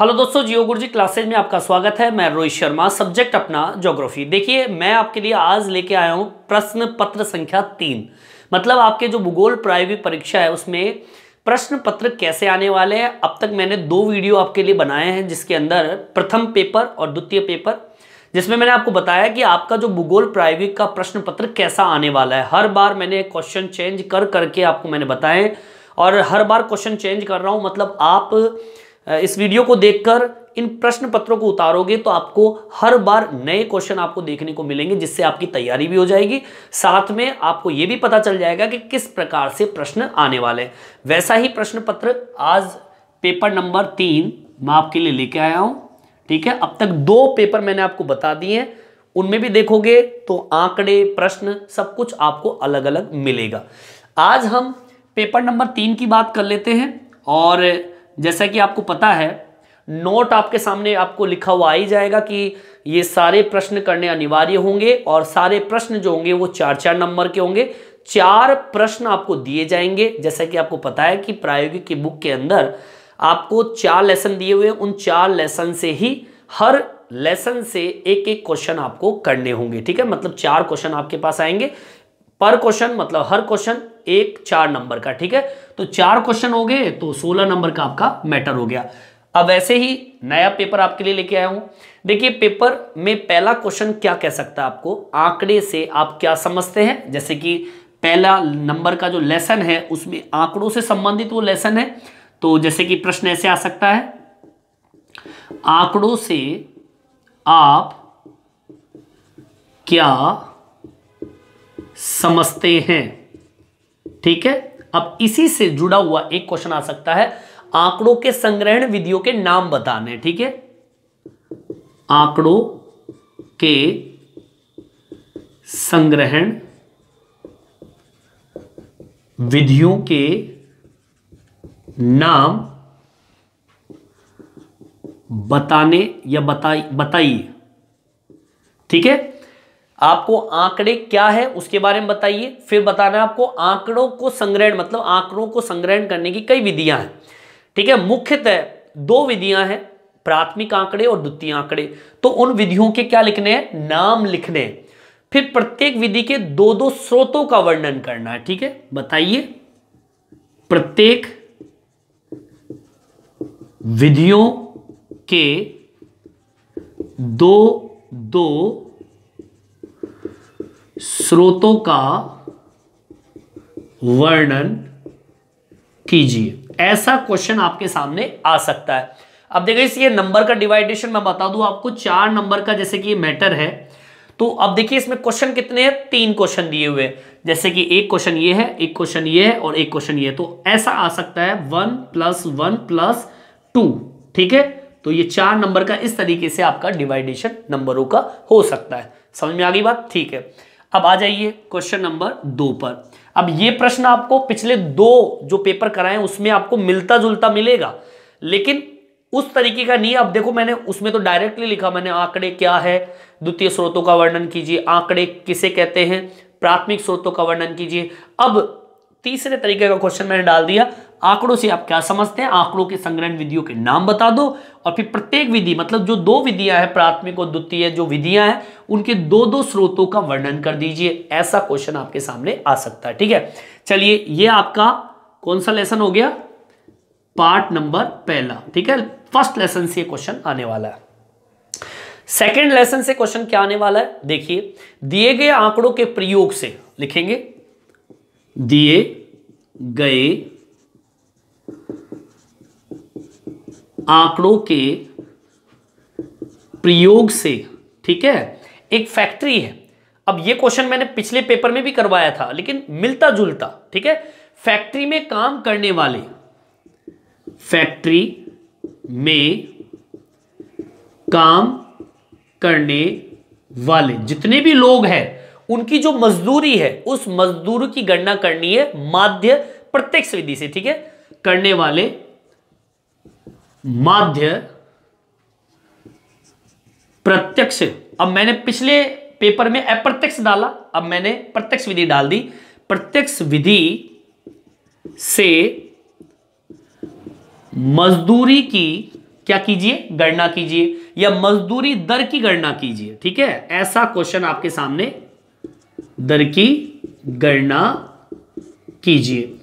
hello दोस्तों जियो गुरुजी classes में आपका स्वागत है मैं रोहित शर्मा सब्जेक्ट अपना ज्योग्राफी देखिए मैं आपके लिए आज लेके आया हूँ प्रश्न पत्र संख्या तीन मतलब आपके जो भूगोल प्रायोगिक परीक्षा है उसमें प्रश्न पत्र कैसे आने वाले हैं अब तक मैंने दो वीडियो आपके लिए बनाए हैं जिसके अंदर प्रथम पेपर और द्वितीय पेपर जिसमें मैंने आपको बताया कि आपका जो भूगोल प्रायोगिक का प्रश्न पत्र कैसा आने वाला है हर बार मैंने क्वेश्चन चेंज कर करके आपको मैंने बताए और हर बार क्वेश्चन चेंज कर रहा हूँ मतलब आप इस वीडियो को देखकर इन प्रश्न पत्रों को उतारोगे तो आपको हर बार नए क्वेश्चन आपको देखने को मिलेंगे जिससे आपकी तैयारी भी हो जाएगी साथ में आपको यह भी पता चल जाएगा कि किस प्रकार से प्रश्न आने वाले हैं वैसा ही प्रश्न पत्र आज पेपर नंबर तीन मैं आपके लिए लेके आया हूं ठीक है अब तक दो पेपर मैंने आपको बता दिए हैं उनमें भी देखोगे तो आंकड़े प्रश्न सब कुछ आपको अलग अलग मिलेगा आज हम पेपर नंबर तीन की बात कर लेते हैं और जैसा कि आपको पता है नोट आपके सामने आपको लिखा हुआ आ ही जाएगा कि ये सारे प्रश्न करने अनिवार्य होंगे और सारे प्रश्न जो होंगे वो चार चार नंबर के होंगे चार प्रश्न आपको दिए जाएंगे जैसा कि आपको पता है कि प्रायोगिक की बुक के अंदर आपको चार लेसन दिए हुए उन चार लेसन से ही हर लेसन से एक एक क्वेश्चन आपको करने होंगे ठीक है मतलब चार क्वेश्चन आपके पास आएंगे पर क्वेश्चन मतलब हर क्वेश्चन एक चार नंबर का ठीक है तो चार क्वेश्चन हो गए तो सोलह नंबर का आपका मैटर हो गया अब वैसे ही नया पेपर आपके लिए लेके आया हूं देखिए पेपर में पहला क्वेश्चन क्या कह सकता है आपको आंकड़े से आप क्या समझते हैं जैसे कि पहला नंबर का जो लेसन है उसमें आंकड़ों से संबंधित वो लेसन है तो जैसे कि प्रश्न ऐसे आ सकता है आंकड़ों से आप क्या समझते हैं ठीक है अब इसी से जुड़ा हुआ एक क्वेश्चन आ सकता है आंकड़ों के संग्रहण विधियों के नाम बताने ठीक है आंकड़ों के संग्रहण विधियों के नाम बताने या बताइए ठीक है आपको आंकड़े क्या है उसके बारे में बताइए फिर बताना आपको आंकड़ों को संग्रहण मतलब आंकड़ों को संग्रहण करने की कई विधियां हैं ठीक है मुख्यतः दो विधियां हैं प्राथमिक आंकड़े और द्वितीय आंकड़े तो उन विधियों के क्या लिखने हैं नाम लिखने हैं फिर प्रत्येक विधि के दो दो स्रोतों का वर्णन करना है ठीक है बताइए प्रत्येक विधियों के दो दो स्रोतों का वर्णन कीजिए ऐसा क्वेश्चन आपके सामने आ सकता है अब देखिए ये नंबर का डिवाइडेशन मैं बता दूं आपको चार नंबर का जैसे कि मैटर है तो अब देखिए इसमें क्वेश्चन कितने हैं तीन क्वेश्चन दिए हुए जैसे कि एक क्वेश्चन ये है एक क्वेश्चन ये है और एक क्वेश्चन ये है तो ऐसा आ सकता है one plus one plus two ठीक है तो ये चार नंबर का इस तरीके से आपका डिवाइडेशन नंबरों का हो सकता है समझ में आ गई बात ठीक है अब आ जाइए क्वेश्चन नंबर दो पर अब ये प्रश्न आपको पिछले दो जो पेपर कराए उसमें आपको मिलता जुलता मिलेगा लेकिन उस तरीके का नहीं अब देखो मैंने उसमें तो डायरेक्टली लिखा मैंने आंकड़े क्या है द्वितीय स्रोतों का वर्णन कीजिए आंकड़े किसे कहते हैं प्राथमिक स्रोतों का वर्णन कीजिए अब तीसरे तरीके का क्वेश्चन मैंने डाल दिया आंकड़ों से आप क्या समझते हैं आंकड़ों के संग्रहण विधियों के नाम बता दो और फिर प्रत्येक विधि मतलब जो दो विधियां हैं प्राथमिक और द्वितीय जो विधियां हैं उनके दो दो स्रोतों का वर्णन कर दीजिए ऐसा क्वेश्चन आपके सामने आ सकता है ठीक है चलिए ये आपका कौन सा लेसन हो गया पार्ट नंबर पहला ठीक है फर्स्ट लेसन से क्वेश्चन आने वाला है सेकेंड लेसन से क्वेश्चन क्या आने वाला है देखिए दिए गए आंकड़ों के प्रयोग से लिखेंगे दिए गए आंकड़ों के प्रयोग से ठीक है एक फैक्ट्री है अब ये क्वेश्चन मैंने पिछले पेपर में भी करवाया था लेकिन मिलता जुलता ठीक है फैक्ट्री में काम करने वाले फैक्ट्री में काम करने वाले जितने भी लोग हैं उनकी जो मजदूरी है उस मजदूर की गणना करनी है माध्य प्रत्यक्ष विधि से ठीक है करने वाले माध्य प्रत्यक्ष अब मैंने पिछले पेपर में अप्रत्यक्ष डाला अब मैंने प्रत्यक्ष विधि डाल दी प्रत्यक्ष विधि से मजदूरी की क्या कीजिए गणना कीजिए या मजदूरी दर की गणना कीजिए ठीक है ऐसा क्वेश्चन आपके सामने दर की गणना कीजिए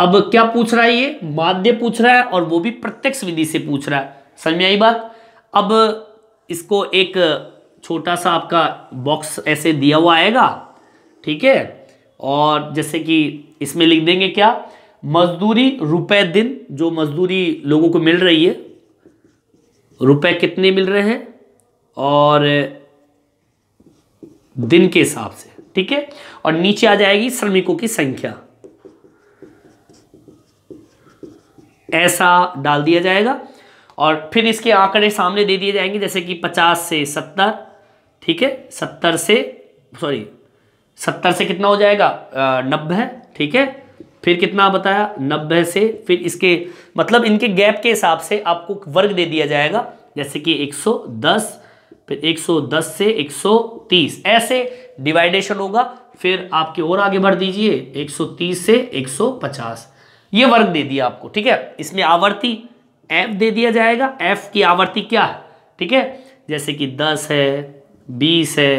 अब क्या पूछ रहा है ये माध्य पूछ रहा है और वो भी प्रत्यक्ष विधि से पूछ रहा है समझ में आई बात अब इसको एक छोटा सा आपका बॉक्स ऐसे दिया हुआ आएगा ठीक है और जैसे कि इसमें लिख देंगे क्या मजदूरी रुपए दिन जो मजदूरी लोगों को मिल रही है रुपए कितने मिल रहे हैं और दिन के हिसाब से ठीक है और नीचे आ जाएगी श्रमिकों की संख्या ऐसा डाल दिया जाएगा और फिर इसके आंकड़े सामने दे दिए जाएंगे जैसे कि पचास से सत्तर ठीक है सत्तर से सॉरी सत्तर से कितना हो जाएगा नब्बे ठीक है फिर कितना बताया नब्बे से फिर इसके मतलब इनके गैप के हिसाब से आपको वर्ग दे दिया जाएगा जैसे कि 110 फिर 110 से 130 ऐसे डिवाइडेशन होगा फिर आपके और आगे बढ़ दीजिए 130 से 150 ये वर्ग दे दिया आपको ठीक है इसमें आवर्ती एफ दे दिया जाएगा एफ की आवर्ती क्या है ठीक है जैसे कि दस है बीस है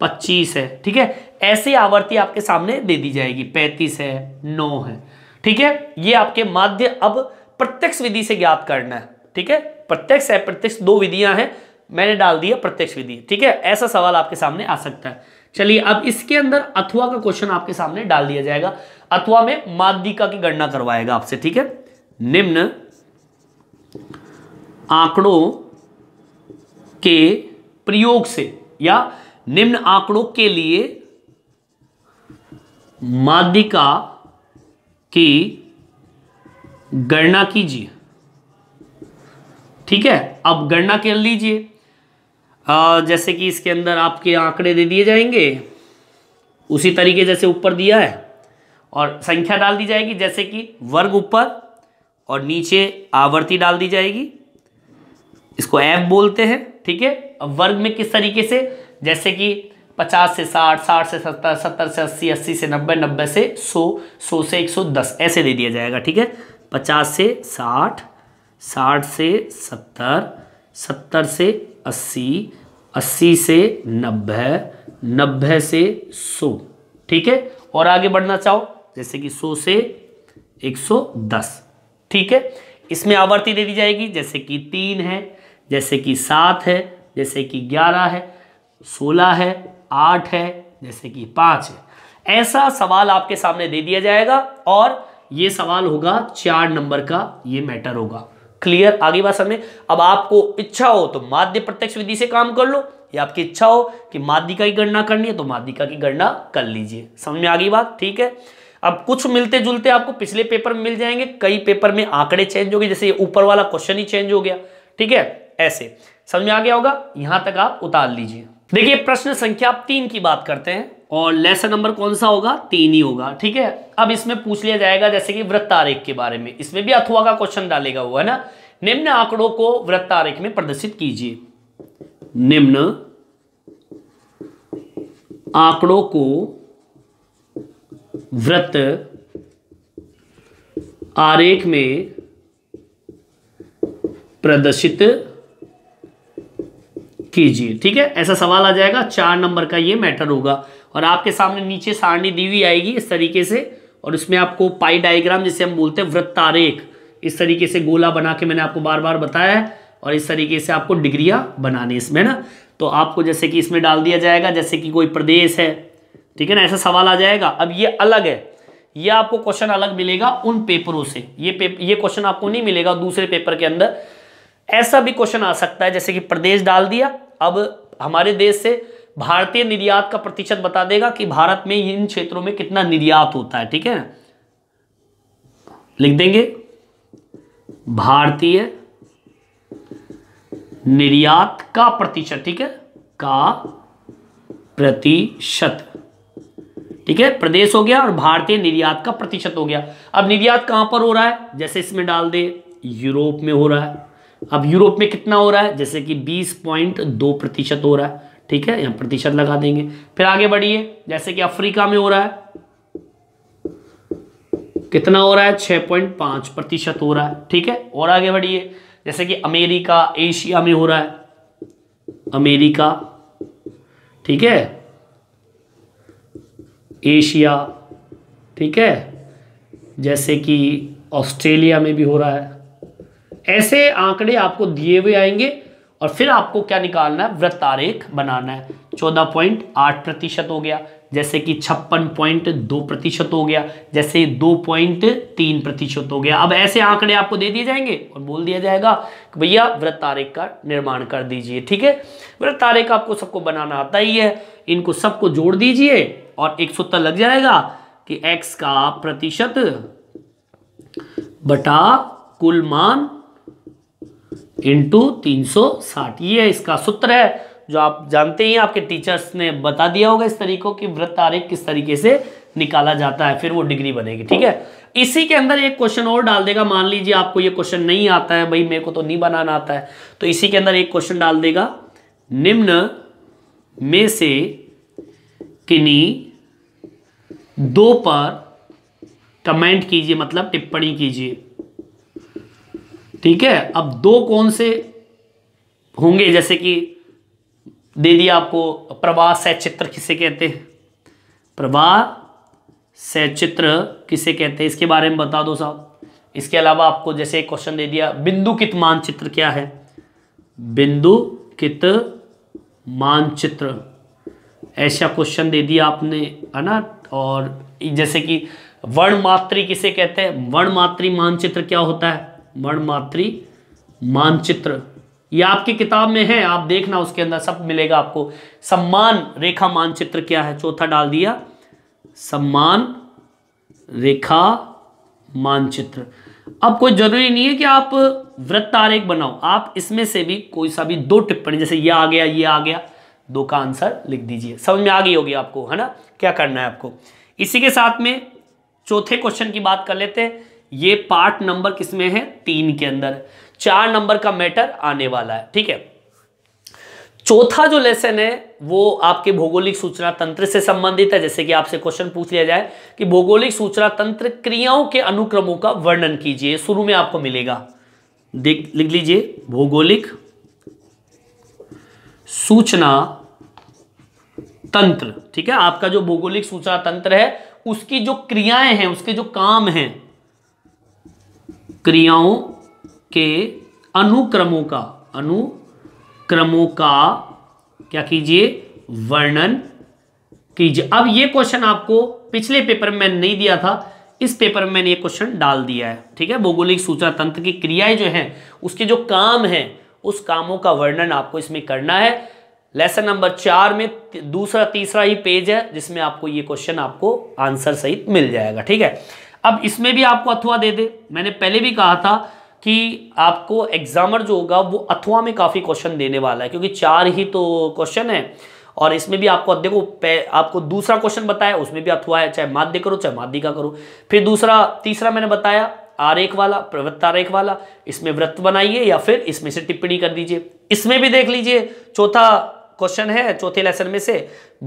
पच्चीस है ठीक है ऐसे आवर्ती आपके सामने दे दी जाएगी पैंतीस है नौ है ठीक है ये आपके माध्य अब प्रत्यक्ष विधि से ज्ञात करना है ठीक है प्रत्यक्ष है प्रत्यक्ष दो विधियां हैं मैंने डाल दिया प्रत्यक्ष विधि ठीक है ऐसा सवाल आपके सामने आ सकता है चलिए अब इसके अंदर अथवा का क्वेश्चन आपके सामने डाल दिया जाएगा अथवा में माध्यिका की गणना करवाएगा आपसे ठीक है निम्न आंकड़ों के प्रयोग से या निम्न आंकड़ों के लिए माध्यिका की गणना कीजिए ठीक है अब गणना कर लीजिए जैसे कि इसके अंदर आपके आंकड़े दे दिए जाएंगे उसी तरीके जैसे ऊपर दिया है और संख्या डाल दी जाएगी जैसे कि वर्ग ऊपर और नीचे आवर्ती डाल दी जाएगी इसको एफ बोलते हैं ठीक है अब वर्ग में किस तरीके से जैसे कि पचास से साठ साठ से सत्तर सत्तर से अस्सी अस्सी से नब्बे नब्बे से 100, सौ से एक सौ दस ऐसे दे दिया जाएगा ठीक है पचास से साठ साठ से सत्तर सत्तर से अस्सी अस्सी से नब्बे नब्बे से 100 ठीक है और आगे बढ़ना चाहो जैसे कि 100 से 110 ठीक है इसमें आवर्ती दे दी जाएगी जैसे कि तीन है जैसे कि सात है जैसे कि ग्यारह है सोलह है आठ है जैसे कि पाँच है ऐसा सवाल आपके सामने दे दिया जाएगा और ये सवाल होगा चार नंबर का ये मैटर होगा क्लियर आगे बात समझ अब आपको इच्छा हो तो माध्य प्रत्यक्ष विधि से काम कर लो या आपकी इच्छा हो कि माध्यिका की गणना करनी है तो माध्यिका की गणना कर लीजिए समझ में आ गई बात ठीक है अब कुछ मिलते जुलते आपको पिछले पेपर में मिल जाएंगे कई पेपर में आंकड़े चेंज हो गए जैसे ऊपर वाला क्वेश्चन ही चेंज हो गया ठीक है ऐसे समझ में आ गया होगा यहां तक आप उतार लीजिए देखिए प्रश्न संख्या आप तीन की बात करते हैं और लेसन नंबर कौन सा होगा तीन ही होगा ठीक है अब इसमें पूछ लिया जाएगा जैसे कि वृत्तारेख के बारे में इसमें भी अथवा का क्वेश्चन डालेगा हुआ है ना निम्न आंकड़ों को वृत्तारेख में प्रदर्शित कीजिए निम्न आंकड़ों को व्रत आरेख में प्रदर्शित कीजिए ठीक है ऐसा सवाल आ जाएगा चार नंबर का ये मैटर होगा और आपके सामने नीचे सारणी दी हुई आएगी इस तरीके से और इसमें आपको पाई डायग्राम जिसे हम बोलते हैं वृत्त आरेख इस तरीके से गोला बना के मैंने आपको बार बार बताया है और इस तरीके से आपको डिग्रियां बनानी इसमें ना तो आपको जैसे कि इसमें डाल दिया जाएगा जैसे कि कोई प्रदेश है ठीक है ना ऐसा सवाल आ जाएगा अब ये अलग है ये आपको क्वेश्चन अलग मिलेगा उन पेपरों से ये पेप, ये क्वेश्चन आपको नहीं मिलेगा दूसरे पेपर के अंदर ऐसा भी क्वेश्चन आ सकता है जैसे कि प्रदेश डाल दिया अब हमारे देश से भारतीय निर्यात का प्रतिशत बता देगा कि भारत में इन क्षेत्रों में कितना निर्यात होता है ठीक है ना लिख देंगे भारतीय निर्यात का प्रतिशत ठीक है का प्रतिशत ठीक है प्रदेश हो गया और भारतीय निर्यात का प्रतिशत हो गया अब निर्यात कहां पर हो रहा है जैसे इसमें डाल दे यूरोप में हो रहा है अब यूरोप में कितना हो रहा है जैसे कि बीस पॉइंट दो प्रतिशत हो रहा है ठीक है यहां प्रतिशत लगा देंगे फिर आगे बढ़िए जैसे कि अफ्रीका में हो रहा है कितना हो रहा है छः पॉइंट पांच प्रतिशत हो रहा है ठीक है और आगे बढ़िए जैसे कि अमेरिका एशिया में हो रहा है अमेरिका ठीक है एशिया ठीक है जैसे कि ऑस्ट्रेलिया में भी हो रहा है ऐसे आंकड़े आपको दिए हुए आएंगे और फिर आपको क्या निकालना है व्रत वृत्तारेख बनाना है चौदह पॉइंट आठ प्रतिशत हो गया जैसे कि छप्पन पॉइंट दो प्रतिशत हो गया जैसे दो पॉइंट तीन प्रतिशत हो गया अब ऐसे आंकड़े आपको दे दिए जाएंगे और बोल दिया जाएगा कि भैया व्रत तारेख का निर्माण कर दीजिए ठीक है व्रत तारेख आपको सबको बनाना आता ही है इनको सबको जोड़ दीजिए और एक सूत्र लग जाएगा कि x का प्रतिशत बटा कुल मान इंटू तीन ये इसका सूत्र है जो आप जानते ही आपके टीचर्स ने बता दिया होगा इस तरीके की वृत्त आरेख किस तरीके से निकाला जाता है फिर वो डिग्री बनेगी ठीक है इसी के अंदर एक क्वेश्चन और डाल देगा मान लीजिए आपको ये क्वेश्चन नहीं आता है भाई मेरे को तो नहीं बनाना आता है तो इसी के अंदर एक क्वेश्चन डाल देगा निम्न में से किनी दो पर कमेंट कीजिए मतलब टिप्पणी कीजिए ठीक है अब दो कौन से होंगे जैसे कि दे दिया आपको प्रवाह सचित्र किसे कहते हैं प्रवाह सचित्र किसे कहते हैं इसके बारे में बता दो साहब इसके अलावा आपको जैसे एक क्वेश्चन दे दिया बिंदु कित मानचित्र क्या है बिंदु कित मानचित्र ऐसा क्वेश्चन दे दिया आपने है ना और जैसे कि वर्णमात्री किसे कहते हैं वर्णमात्री मानचित्र क्या होता है वर्णमात्री मानचित्र ये आपकी किताब में है आप देखना उसके अंदर सब मिलेगा आपको सम्मान रेखा मानचित्र क्या है चौथा डाल दिया सम्मान रेखा मानचित्र अब कोई जरूरी नहीं है कि आप वृत्त आरेख बनाओ आप इसमें से भी कोई सा भी दो टिप्पणी जैसे ये आ गया ये आ गया दो का आंसर लिख दीजिए समझ में आ गई होगी आपको है ना क्या करना है आपको इसी के साथ में चौथे क्वेश्चन की बात कर लेते हैं ये पार्ट नंबर किसमें है तीन के अंदर चार नंबर का मैटर आने वाला है ठीक है चौथा जो लेसन है वो आपके भौगोलिक सूचना तंत्र से संबंधित है जैसे कि आपसे क्वेश्चन पूछ लिया जाए कि भौगोलिक सूचना तंत्र क्रियाओं के अनुक्रमों का वर्णन कीजिए शुरू में आपको मिलेगा देख लिख लीजिए भौगोलिक सूचना तंत्र ठीक है आपका जो भौगोलिक सूचना तंत्र है उसकी जो क्रियाएं हैं उसके जो काम हैं क्रियाओं के अनुक्रमों का अनुक्रमों का क्या कीजिए वर्णन कीजिए अब ये क्वेश्चन आपको पिछले पेपर में मैंने नहीं दिया था इस पेपर में मैंने ये क्वेश्चन डाल दिया है ठीक है भौगोलिक सूचना तंत्र की क्रियाएं जो हैं उसके जो काम हैं उस कामों का वर्णन आपको इसमें करना है लेसन नंबर चार में दूसरा तीसरा ही पेज है जिसमें आपको ये क्वेश्चन आपको आंसर सहित मिल जाएगा ठीक है अब इसमें भी आपको अथवा दे दे मैंने पहले भी कहा था कि आपको एग्जामर जो होगा वो अथवा में काफ़ी क्वेश्चन देने वाला है क्योंकि चार ही तो क्वेश्चन है और इसमें भी आपको देखो आपको दूसरा क्वेश्चन बताया उसमें भी अथवा है चाहे माध्य करो चाहे माध्यिका करो फिर दूसरा तीसरा मैंने बताया आरेख वाला प्रवृत्तारेख वाला इसमें वृत्त बनाइए या फिर इसमें से टिप्पणी कर दीजिए इसमें भी देख लीजिए चौथा क्वेश्चन है चौथे लेसन में से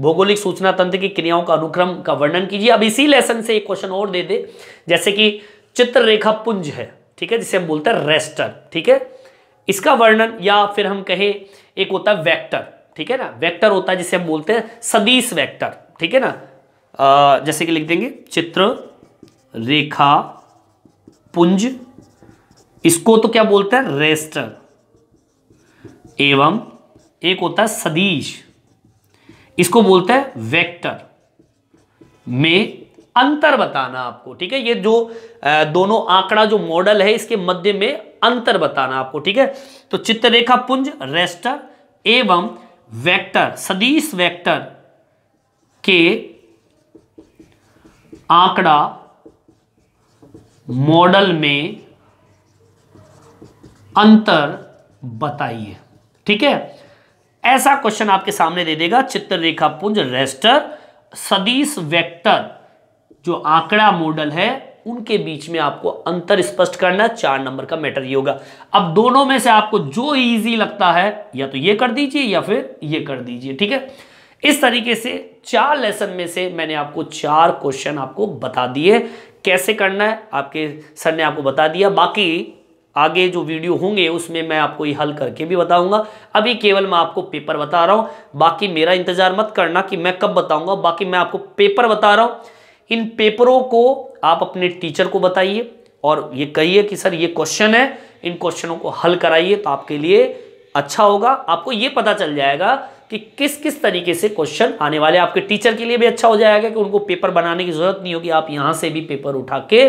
भौगोलिक सूचना तंत्र की क्रियाओं का अनुक्रम का वर्णन कीजिए अब इसी लेसन से एक क्वेश्चन और दे दे जैसे कि चित्र रेखा पुंज है ठीक है जिसे हम बोलते हैं रेस्टर ठीक है इसका वर्णन या फिर हम कहें एक होता है वैक्टर ठीक है ना वैक्टर होता है जिसे हम बोलते हैं सदीश वैक्टर ठीक है ना जैसे कि लिख देंगे चित्र रेखा पुंज इसको तो क्या बोलते हैं रेस्टर एवं एक होता है सदीश इसको बोलते हैं वेक्टर में अंतर बताना आपको ठीक है ये जो दोनों आंकड़ा जो मॉडल है इसके मध्य में अंतर बताना आपको ठीक है तो चित्ररेखा पुंज रेस्टर एवं वेक्टर सदीश वेक्टर के आंकड़ा मॉडल में अंतर बताइए ठीक है ऐसा क्वेश्चन आपके सामने दे देगा चित्र रेखा पुंज रेस्टर सदीश वेक्टर जो आंकड़ा मॉडल है उनके बीच में आपको अंतर स्पष्ट करना चार नंबर का मैटर ये होगा अब दोनों में से आपको जो इजी लगता है या तो ये कर दीजिए या फिर ये कर दीजिए ठीक है इस तरीके से चार लेसन में से मैंने आपको चार क्वेश्चन आपको बता दिए कैसे करना है आपके सर ने आपको बता दिया बाकी आगे जो वीडियो होंगे उसमें मैं आपको ये हल करके भी बताऊंगा अभी केवल मैं आपको पेपर बता रहा हूं बाकी मेरा इंतजार मत करना कि मैं कब बताऊंगा बाकी मैं आपको पेपर बता रहा हूं इन पेपरों को आप अपने टीचर को बताइए और ये कहिए कि सर ये क्वेश्चन है इन क्वेश्चनों को हल कराइए तो आपके लिए अच्छा होगा आपको ये पता चल जाएगा कि किस किस तरीके से क्वेश्चन आने वाले आपके टीचर के लिए भी अच्छा हो जाएगा कि उनको पेपर बनाने की जरूरत नहीं होगी आप यहाँ से भी पेपर उठा के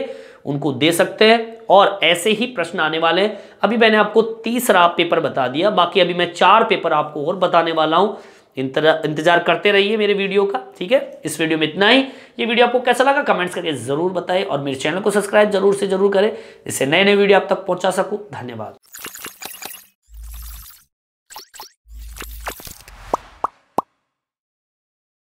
उनको दे सकते हैं और ऐसे ही प्रश्न आने वाले हैं अभी मैंने आपको तीसरा पेपर बता दिया बाकी अभी मैं चार पेपर आपको और बताने वाला हूँ इंतजार करते रहिए मेरे वीडियो का ठीक है इस वीडियो में इतना ही ये वीडियो आपको कैसा लगा कमेंट्स करके ज़रूर बताएं और मेरे चैनल को सब्सक्राइब जरूर से जरूर करें इससे नए नए वीडियो आप तक पहुंचा सकूं धन्यवाद